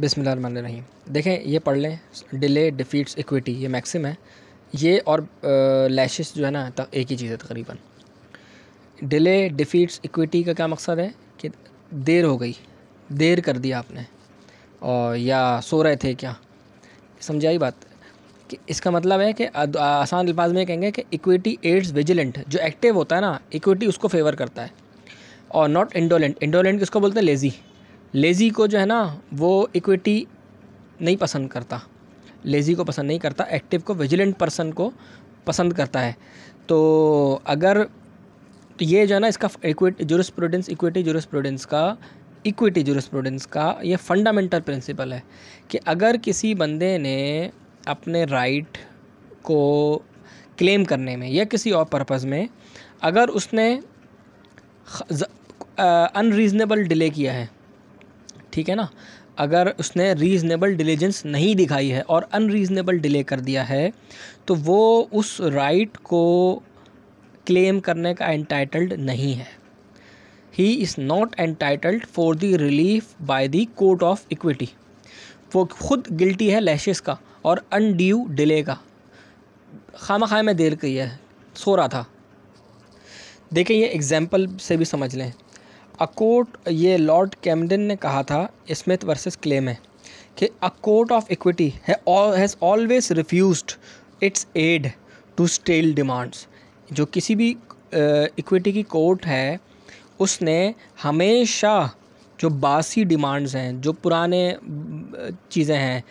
बिसमिल्ल रहीम देखें ये पढ़ लें डिले डिफीट्स इक्विटी ये मैक्सिम है ये और लैशेस जो है ना तो एक ही चीज़ है तकरीबन डिले डिफीट्स इक्विटी का क्या मकसद है कि देर हो गई देर कर दिया आपने और या सो रहे थे क्या समझाई बात कि इसका मतलब है कि आसान अल्फाज में कहेंगे कि इक्विटी एड्स विजिलेंट जो एक्टिव होता है ना इक्विटी उसको फेवर करता है और नॉट इंडोलेंट इंडोलेंट किसको बोलते हैं लेज़ी लेज़ी को जो है ना वो इक्विटी नहीं पसंद करता लेज़ी को पसंद नहीं करता एक्टिव को विजिलेंट पर्सन को पसंद करता है तो अगर तो ये जो है ना इसका इक्विटी प्रोडेंस इक्विटी प्रोडेंस का इक्विटी प्रोडेंस का ये फंडामेंटल प्रिंसिपल है कि अगर किसी बंदे ने अपने राइट को क्लेम करने में या किसी और पर्पज़ में अगर उसने अनरीज़नेबल डिले किया है ठीक है ना अगर उसने रीज़नेबल डिलीजेंस नहीं दिखाई है और अनरीज़नेबल डिले कर दिया है तो वो उस राइट को क्लेम करने का एंटाइटल्ड नहीं है he is not entitled for the relief by the court of equity वो खुद गिल्टी है लैशेस का और अनड्यू डिले का खामा खाए में देर की है सो रहा था देखिए ये एग्ज़ाम्पल से भी समझ लें अकोर्ट ये लॉर्ड कैमडन ने कहा था स्मिथ वर्सेस क्ले में कि a court of equity has always refuse its aid to stale demands जो किसी भी इक्विटी uh, की कोर्ट है उसने हमेशा जो बासी डिमांड्स हैं जो पुराने चीज़ें हैं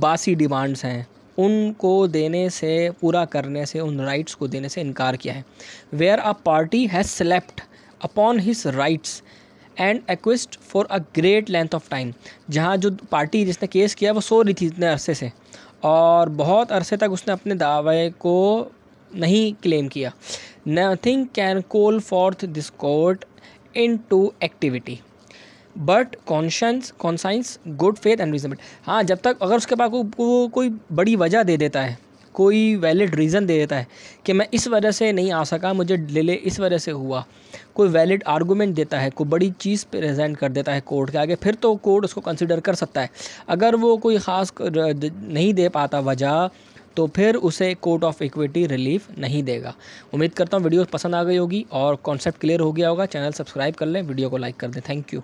बासी डिमांड्स हैं उनको देने से पूरा करने से उन राइट्स को देने से इनकार किया है where a party has slept upon his rights and acquiesced for a great length of time जहाँ जो पार्टी जिसने केस किया वो सो रही थी इतने अरसे से और बहुत अरसे तक उसने अपने दावे को नहीं क्लेम किया nothing can call forth this court into activity but conscience conscience good faith and reasonable हाँ जब तक अगर उसके पास को, को, कोई बड़ी वजह दे देता है कोई वैलिड रीज़न दे देता है कि मैं इस वजह से नहीं आ सका मुझे डिले इस वजह से हुआ कोई वैलिड आर्गूमेंट देता है कोई बड़ी चीज़ प्रेजेंट कर देता है कोर्ट के आगे फिर तो कोर्ट उसको कंसिडर कर सकता है अगर वो कोई ख़ास नहीं दे पाता वजह तो फिर उसे कोर्ट ऑफ इक्विटी रिलीफ नहीं देगा उम्मीद करता हूँ वीडियो पसंद आ गई होगी और कॉन्सेप्ट क्लियर हो गया होगा चैनल सब्सक्राइब कर लें वीडियो को लाइक कर दें थैंक यू